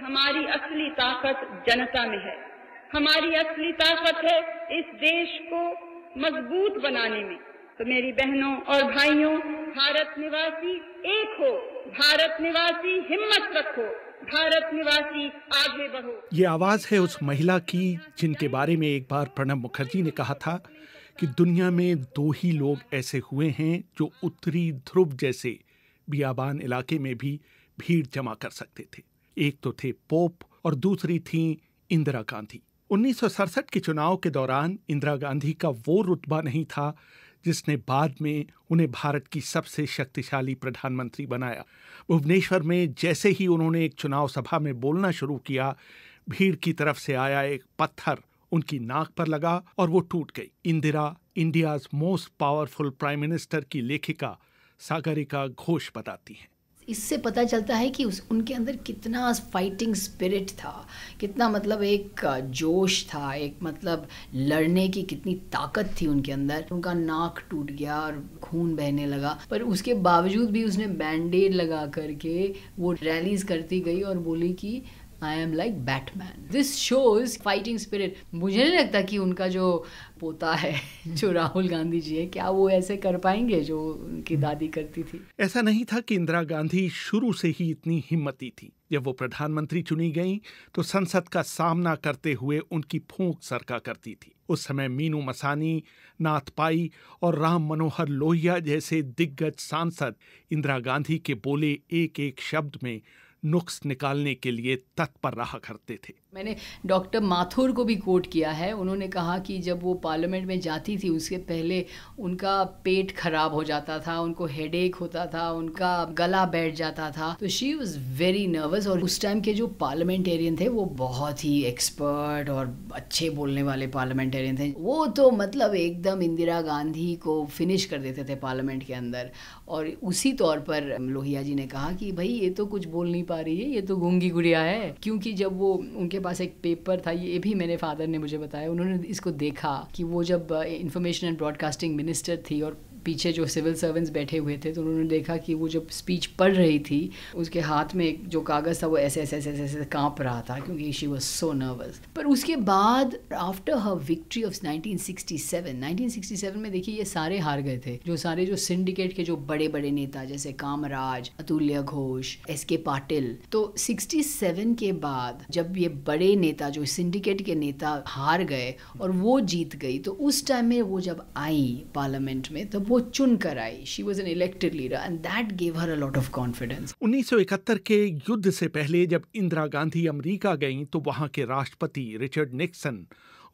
हमारी असली ताकत जनता में है हमारी असली ताकत है इस देश को मजबूत बनाने में तो मेरी बहनों और भाइयों भारत निवासी एक हो भारत निवासी हिम्मत रखो भारत निवासी आगे बढ़ो ये आवाज है उस महिला की जिनके बारे में एक बार प्रणब मुखर्जी ने कहा था कि दुनिया में दो ही लोग ऐसे हुए हैं जो उत्तरी ध्रुव जैसे बियाबान इलाके में भी भीड़ जमा कर सकते थे एक तो थे पोप और दूसरी थी इंदिरा गांधी उन्नीस के चुनाव के दौरान इंदिरा गांधी का वो रुतबा नहीं था जिसने बाद में उन्हें भारत की सबसे शक्तिशाली प्रधानमंत्री बनाया भुवनेश्वर में जैसे ही उन्होंने एक चुनाव सभा में बोलना शुरू किया भीड़ की तरफ से आया एक पत्थर उनकी नाक पर लगा और वो टूट गई Indira India's most powerful prime minister की लेखिका सागरिका घोष बताती हैं इससे पता चलता है कि उस उनके अंदर कितना फाइटिंग स्पिरिट था कितना मतलब एक जोश था एक मतलब लड़ने की कितनी ताकत थी उनके अंदर उनका नाक टूट गया और खून बहने लगा पर उसके बावजूद भी उसने बैंडेड लगा करके वो रैलीज करती गई और बोली कि I am like Batman this shows fighting spirit मुझे नहीं लगता कि उनका जो पोता है जो राहुल गांधी जी है क्या वो ऐसे कर पाएंगे जो उनकी हम्म। दादी करती थी ऐसा नहीं था कि इंदिरा गांधी शुरू से ही इतनी हिम्मती थी जब वो प्रधानमंत्री चुनी गई तो संसद का सामना करते हुए उनकी फूंक सरका करती थी उस समय मीनू मसानी नाथ पाई और राम मनोहर लोहिया जैसे दिग्गज सांसद इंदिरा गांधी के बोले एक एक शब्द में नुक्स निकालने के लिए तत्पर रहा करते थे मैंने डॉक्टर माथुर को भी कोट किया है उन्होंने कहा कि जब वो पार्लियामेंट में जाती थी उसके पहले उनका पेट खराब हो जाता था उनको हेडेक होता था उनका गला बैठ जाता था तो शी वॉज वेरी नर्वस और उस टाइम के जो पार्लियामेंटेरियन थे वो बहुत ही एक्सपर्ट और अच्छे बोलने वाले पार्लियामेंटेरियन थे वो तो मतलब एकदम इंदिरा गांधी को फिनिश कर देते थे पार्लियामेंट के अंदर और उसी तौर पर लोहिया जी ने कहा कि भाई ये तो कुछ बोल नहीं पा रही है ये तो घूंगी गुड़िया है क्योंकि जब वो उनके पास एक पेपर था ये भी मेरे फादर ने मुझे बताया उन्होंने इसको देखा कि वो जब इंफॉर्मेशन एंड ब्रॉडकास्टिंग मिनिस्टर थी और पीछे जो सिविल सर्वेंट्स बैठे हुए थे तो उन्होंने देखा कि वो जब स्पीच पढ़ रही थी उसके हाथ में जो कागज़ था वो ऐसे ऐसे ऐसे ऐसे कांप रहा था क्योंकि शी वॉज सो नर्वस पर उसके बाद आफ्टर हर विक्ट्री ऑफ 1967 1967 में देखिए ये सारे हार गए थे जो सारे जो सिंडिकेट के जो बड़े बड़े नेता जैसे कामराज अतुल्य घोष एस के पाटिल तो सेवन के बाद जब ये बड़े नेता जो सिंडिकेट के नेता हार गए और वो जीत गई तो उस टाइम में वो जब आई पार्लियामेंट में तब वो वो चुन कर आई she was an elected leader and that gave her a lot of confidence 1971 के युद्ध से पहले जब इंदिरा गांधी अमरीका गई तो वहां के राष्ट्रपति रिचर्ड निक्सन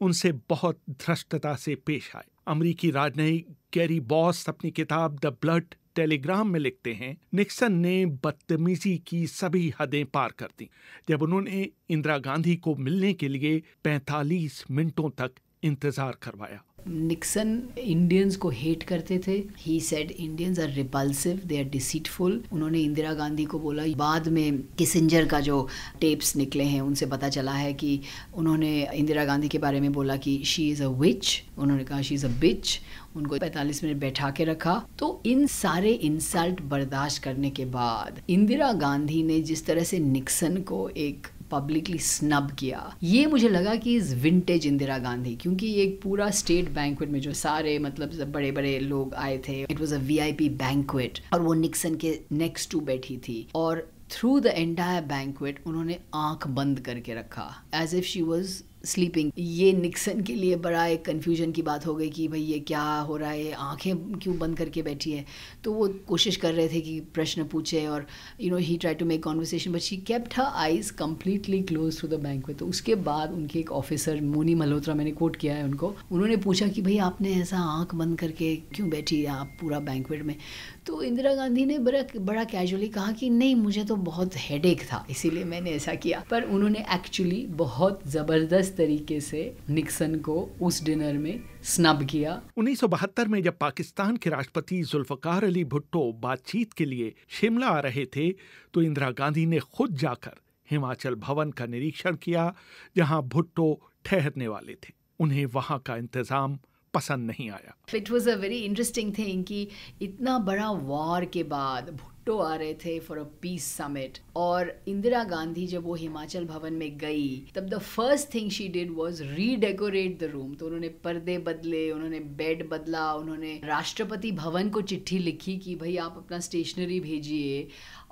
उनसे बहुत धृष्टता से पेश आए अमरीकी राजनयिक गैरी बॉस अपनी किताब द ब्लड टेलीग्राम में लिखते हैं निक्सन ने बदतमीजी की सभी हदें पार कर दी जब उन्होंने इंदिरा गांधी को मिलने के लिए 45 मिनटों तक इंतजार करवाया निक्सन इंडियंस को हेट करते थे he said Indians are repulsive they are deceitful उन्होंने इंदिरा गांधी को बोला बाद में किसिंजर का जो टेप्स निकले हैं उनसे पता चला है कि उन्होंने इंदिरा गांधी के बारे में बोला कि शी इज़ अ विच उन्होंने कहा शी इज़ अ बिच उनको 45 मिनट बैठा के रखा तो इन सारे इंसल्ट बर्दाश्त करने के बाद इंदिरा गांधी ने जिस तरह से निक्सन को एक पब्लिकली स्नब किया ये मुझे लगा कि इज़ विंटेज इंदिरा गांधी क्योंकि ये एक पूरा स्टेट बैंकुट में जो सारे मतलब बड़े बड़े लोग आए थे it was a V I P banquet और वो निक्सन के नेक्स्ट टू बैठी थी और थ्रू द एंटायर बैंकुट उन्होंने आंख बंद करके रखा as if she was sleeping ये निक्सन के लिए बड़ा एक कन्फ्यूजन की बात हो गई कि भाई ये क्या हो रहा है आंखें क्यों बंद करके बैठी है तो वो कोशिश कर रहे थे कि प्रश्न पूछे और you know he try to make conversation but she kept her eyes completely close to the banquet तो उसके बाद उनके एक ऑफिसर मोनी मल्होत्रा मैंने कोट किया है उनको उन्होंने पूछा कि भाई आपने ऐसा आँख बंद करके क्यों बैठी है आप पूरा बैंकवेट में तो इंदिरा गांधी ने बड़ा बड़ा कैजुअली कहा कि नहीं मुझे तो बहुत हेडेक था इसीलिए मैंने ऐसा किया पर उन्होंने एक्चुअली बहुत ज़बरदस्त तरीके से निक्सन को उस डिनर में स्नब किया 1972 में जब पाकिस्तान के राष्ट्रपति जुल्फकार अली भुट्टो बातचीत के लिए शिमला आ रहे थे तो इंदिरा गांधी ने खुद जाकर हिमाचल भवन का निरीक्षण किया जहां भुट्टो ठहरने वाले थे उन्हें वहां का इंतजाम पसंद नहीं आया it was a very interesting thing कि इतना बड़ा वॉर के बाद भुट्टो आ रहे थे फॉर अ पीस समिट और इंदिरा गांधी जब वो हिमाचल भवन में गई तब the first thing she did was redecorate the room तो उन्होंने पर्दे बदले उन्होंने बेड बदला उन्होंने राष्ट्रपति भवन को चिट्ठी लिखी कि भाई आप अपना स्टेशनरी भेजिए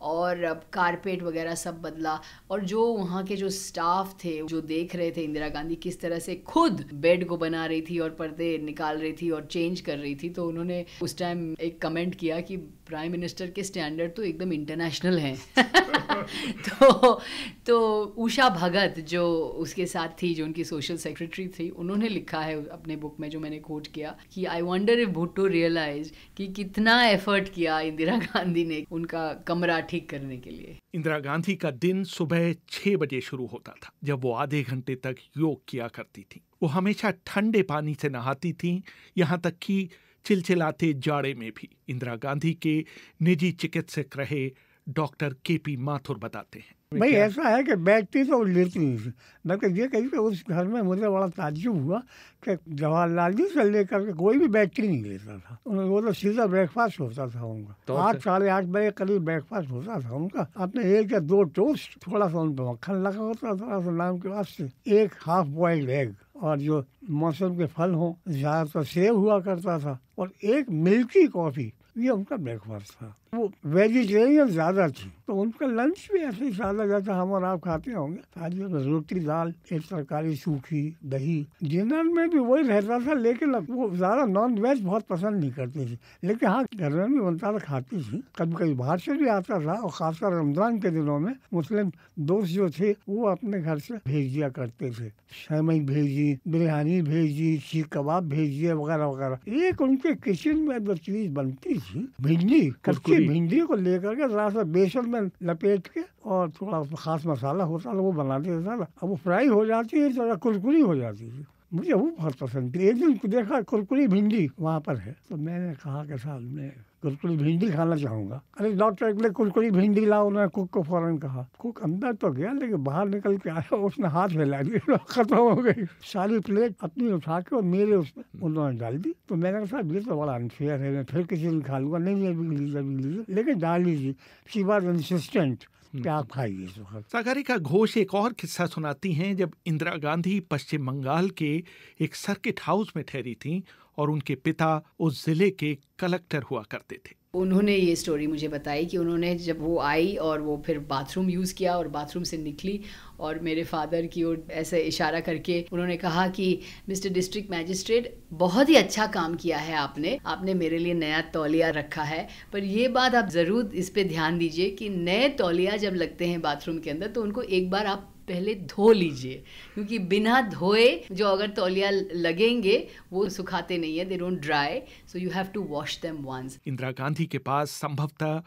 और अब कारपेट वगैरह सब बदला और जो वहाँ के जो स्टाफ थे जो देख रहे थे इंदिरा गांधी किस तरह से खुद बेड को बना रही थी और पर्दे निकाल रही थी और चेंज कर रही थी तो उन्होंने उस टाइम एक कमेंट किया कि प्राइम मिनिस्टर के स्टैंडर्ड तो एकदम इंटरनेशनल हैं तो तो उषा भगत जो उसके साथ थी जो उनकी सोशल सेक्रेटरी थी उन्होंने लिखा है अपने बुक में जो मैंने कोट किया कि I wonder if Bhutto realise कि कितना एफर्ट किया इंदिरा गांधी ने उनका कमरा ठीक करने के लिए इंदिरा गांधी का दिन सुबह छः बजे शुरू होता था जब वो आधे घंटे तक योग किया करती थी वो हमेशा ठंडे पानी से नहाती थी यहाँ तक कि चिलचिलाते जाड़े में भी इंदिरा गांधी के निजी चिकित्सक रहे डॉक्टर के पी माथुर बताते हैं भाई ऐसा है कि बैठती तो लेती नहीं मैं तो कह ये कही कि उस घर में मुझे बड़ा ताजुब हुआ कि जवाहरलाल जी से लेकर के कोई भी बैटरी नहीं लेता था वो तो सीधा ब्रेकफास्ट होता था उनका तो अच्छा। आठ साढ़े आठ बजे करीब ब्रेकफास्ट होता था उनका अपने एक या दो टोस्ट थोड़ा सा उन पर मक्खन लगा होता था नाम के वास्ते एक हाफ बॉइल्ड एग और जो मौसम के फल हों ज़्यादातर सेब हुआ करता था और एक मिल्की कॉफ़ी ये उनका ब्रेकफास्ट था वो वेजिटेरियन ज़्यादा थी तो उनका लंच भी ऐसे ही सादा जैसा हम और आप खाते होंगे आज रोटी दाल एक तरकारी सूखी दही डिनर में भी वही रहता था लेकिन वो ज़्यादा नॉन वेज बहुत पसंद नहीं करती थी लेकिन हाँ घर में भी बनता था खाती थी कभी कभी बाहर से भी आता था और खासकर रमजान के दिनों में मुस्लिम दोस्त जो थे वो अपने घर से भेज दिया करते थे सेमई भेजी बिरयानी भेजी सीख कबाब भेजिए वगैरह वगैरह एक उनके किचन में जो चीज़ बनती थी भिंडी कच्ची भिंडी को लेकर के थोड़ा सा बेसन में लपेट के और थोड़ा खास मसाला होता था वो बनाते थे अब वो फ्राई हो जाती है थोड़ा कुरकुरी हो जाती है मुझे वो बहुत पसंद थी एक दिन देखा कुरकुरी भिंडी वहाँ पर है तो मैंने कहा कि साहब मैं कुरकुरी भिंडी खाना चाहूँगा अरे डॉक्टर एक कुरकुरी भिंडी लाओ उन्होंने कुक को फ़ौरन कहा कुक अंदर तो गया लेकिन बाहर निकल के आया उसने हाथ फैला दिया खत्म हो गई सारी प्लेट अपनी उठा के और मेरे उसमें उन्होंने डाल दी तो मैंने कहा साहब ये तो बड़ा अनफेयर है मैं फिर किसी दिन खा लूँगा नहीं ये भी लीजिए लीजिए लेकिन डाल लीजिए सी वॉज इंसिस्टेंट हम्म, क्या हम्म। खाइए सागरिका घोष एक और किस्सा सुनाती हैं जब इंदिरा गांधी पश्चिम बंगाल के एक सर्किट हाउस में ठहरी थीं और उनके पिता उस जिले के कलेक्टर हुआ करते थे उन्होंने ये स्टोरी मुझे बताई कि उन्होंने जब वो आई और वो फिर बाथरूम यूज़ किया और बाथरूम से निकली और मेरे फादर की ओर ऐसे इशारा करके उन्होंने कहा कि मिस्टर डिस्ट्रिक्ट मैजिस्ट्रेट बहुत ही अच्छा काम किया है आपने आपने मेरे लिए नया तौलिया रखा है पर ये बात आप ज़रूर इस पर ध्यान दीजिए कि नए तौलिया जब लगते हैं बाथरूम के अंदर तो उनको एक बार आप पहले धो लीजिए क्योंकि बिना धोए जो अगर तौलिया लगेंगे वो सुखाते नहीं है they don't dry so you have to wash them once Indira Gandhi के पास संभवतः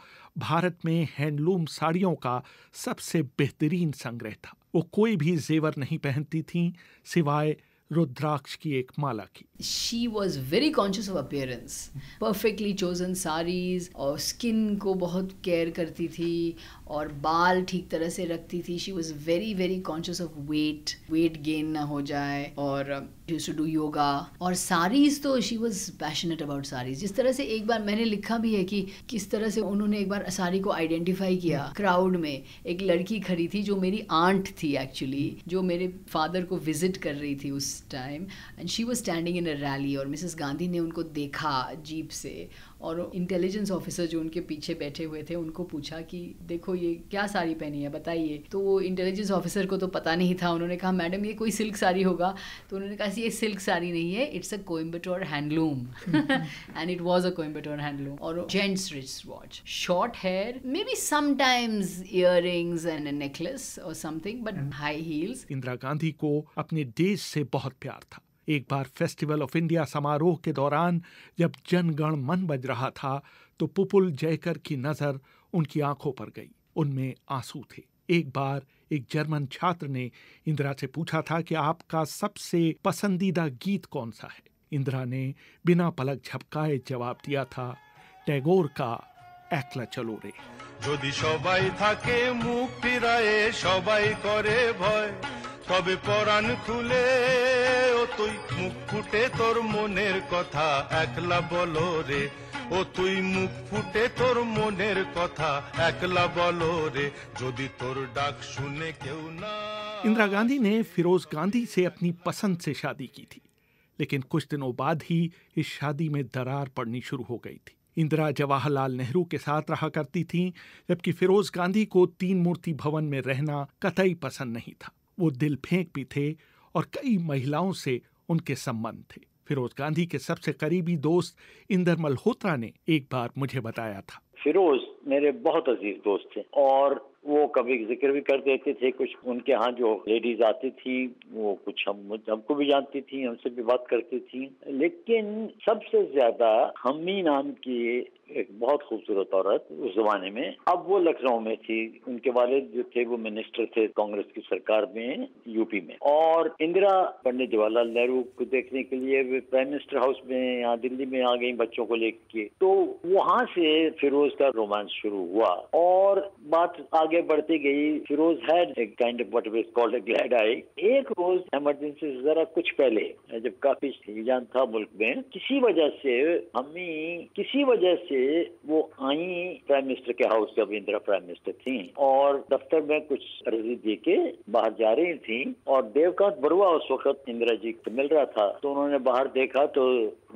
भारत में हैंडलूम साड़ियों का सबसे बेहतरीन संग्रह था वो कोई भी जेवर नहीं पहनती थी सिवाय रुद्राक्ष की एक माला की she was very conscious of appearance perfectly chosen saris और स्किन को बहुत केयर करती थी और बाल ठीक तरह से रखती थी she was very very conscious of weight weight gain ना हो जाए और टू डू योगा और सारीज तो she was passionate about saris जिस तरह से एक बार मैंने लिखा भी है कि किस तरह से उन्होंने एक बार साड़ी को आइडेंटिफाई किया क्राउड hmm. में एक लड़की खड़ी थी जो मेरी आंट थी एक्चुअली जो मेरे फादर को विजिट कर रही थी उस time and she was standing in a rally और मिसेस गांधी ने उनको देखा जीप से और इंटेलिजेंस ऑफिसर जो उनके पीछे बैठे हुए थे उनको पूछा कि देखो ये क्या साड़ी पहनी है बताइए तो वो इंटेलिजेंस ऑफिसर को तो पता नहीं था उन्होंने कहा मैडम ये कोई सिल्क साड़ी होगा तो उन्होंने कहा ऐसी ये सिल्क साड़ी नहीं है it's a Coimbatore handloom and it was a Coimbatore handloom और gents rich watch short hair maybe sometimes earrings and necklace और something but high heels Indira Gandhi को अपने देश से बहुत प्यार था एक बार फेस्टिवल ऑफ इंडिया समारोह के दौरान जब जनगण मन बज रहा था तो पुपुल जयकर की नजर उनकी आंखों पर गई उनमें आंसू थे एक बार एक जर्मन छात्र ने इंदिरा से पूछा था कि आपका सबसे पसंदीदा गीत कौन सा है इंदिरा ने बिना पलक झपकाए जवाब दिया था टैगोर का একলা চলো রে যদি সবাই থাকে মুখ ফিরায়ে সবাই করে ভয় তবে পরাণ খুলে ও তুই মুখ ফুটে তোর মনের কথা একলা বলো রে ও তুই মুখ ফুটে তোর মনের কথা একলা বলো রে যদি তোর ডাক শুনে কেউ না इंदिरा गांधी ने फिरोज गांधी से अपनी पसंद से शादी की थी लेकिन कुछ दिनों बाद ही इस शादी में दरार पड़नी शुरू हो गई थी इंदिरा जवाहरलाल नेहरू के साथ रहा करती थीं, जबकि फिरोज गांधी को तीन मूर्ति भवन में रहना कतई पसंद नहीं था वो दिल फेंक भी थे और कई महिलाओं से उनके संबंध थे फिरोज गांधी के सबसे करीबी दोस्त इंदर मल्होत्रा ने एक बार मुझे बताया था फिरोज मेरे बहुत अजीज दोस्त थे और वो कभी जिक्र भी कर देते थे कुछ उनके यहाँ जो लेडीज आती थी वो कुछ हम हमको भी जानती थी हमसे भी बात करती थी लेकिन सबसे ज्यादा हमी नाम की एक बहुत खूबसूरत औरत उस जमाने में अब वो लखनऊ में थी उनके वालिद जो थे वो मिनिस्टर थे कांग्रेस की सरकार में यूपी में और इंदिरा पंडित जवाहरलाल नेहरू को देखने के लिए वे प्राइम मिनिस्टर हाउस में यहाँ दिल्ली में आ गई बच्चों को लेके तो वहाँ से फिरोज का रोमांस शुरू हुआ और बात आगे बढ़ती गई Feroze had kind of what is called glad eye एक रोज इमरजेंसी से जरा कुछ पहले जब काफी जान था मुल्क में किसी वजह से हमी किसी वजह से वो आई प्राइम मिनिस्टर के हाउस जब इंदिरा प्राइम मिनिस्टर थी और दफ्तर में कुछ अर्जी दे के बाहर जा रही थी और देवकांत बरुआ उस वक्त इंदिरा जी को मिल रहा था तो उन्होंने बाहर देखा तो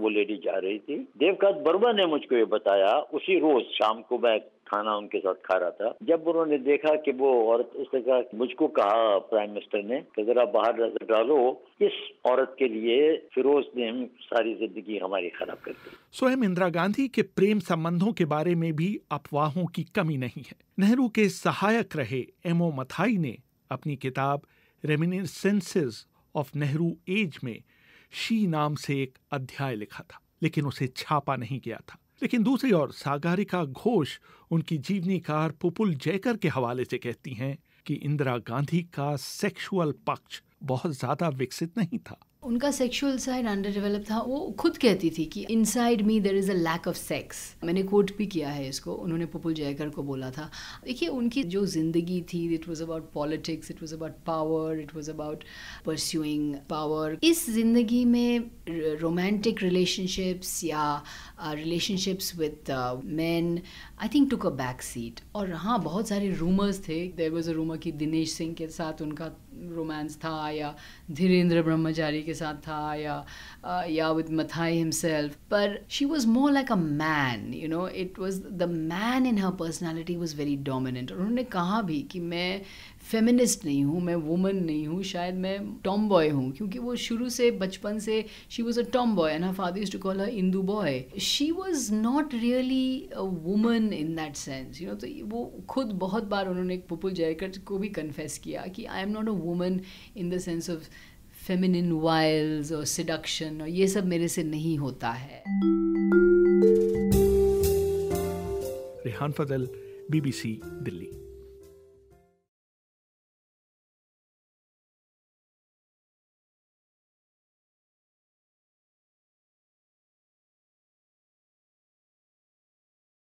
वो लेडी जा रही थी देवकांत बरुआ ने मुझको ये बताया उसी रोज शाम को मैं खाना उनके साथ खा रहा था जब उन्होंने देखा कि वो औरत उसने कहा मुझको कहा प्राइम मिनिस्टर ने कि अगर आप बाहर नजर डालो इस औरत के लिए फिरोज ने हम सारी जिंदगी हमारी खराब कर दी स्वयं इंदिरा गांधी के प्रेम संबंधों के बारे में भी अफवाहों की कमी नहीं है नेहरू के सहायक रहे एमओ मथाई ने अपनी किताब रेमिनिसेंसेस ऑफ नेहरू एज में शी नाम से एक अध्याय लिखा था लेकिन उसे छापा नहीं गया था लेकिन दूसरी ओर सागारिका घोष उनकी जीवनीकार पुपुल जयकर के हवाले से कहती हैं कि इंदिरा गांधी का सेक्सुअल पक्ष बहुत ज्यादा विकसित नहीं था उनका सेक्सुअल साइड अंडर डेवलप था वो खुद कहती थी कि inside me there is a lack of sex मैंने कोट भी किया है इसको उन्होंने पुपुल जयकर को बोला था देखिए उनकी जो ज़िंदगी थी it was about politics it was about power it was about pursuing power इस ज़िंदगी में रोमांटिक रिलेशनशिप्स या relationships with man I think took a back seat और हाँ बहुत सारे रूमर्स थे देर वॉज़ अ रूमर कि दिनेश सिंह के साथ उनका रोमांस था या धीरेन्द्र ब्रह्मचारी के साथ था या या विद मथाई हिमसेल्फ पर she was more like a man you know it was the man in her personality was very dominant और उन्होंने कहा भी कि मैं फेमिनिस्ट नहीं हूँ मैं वुमन नहीं हूँ शायद मैं टॉम बॉय हूँ क्योंकि वो शुरू से बचपन से she was a tomboy and her father is to call her Indu boy she was not really a woman in that sense you know तो वो खुद बहुत बार उन्होंने पुपुल जयकर को भी कन्फेस किया कि I am not a woman in the sense of feminine wiles और सिडक्शन और ये सब मेरे से नहीं होता है रेहान फजल बीबीसी दिल्ली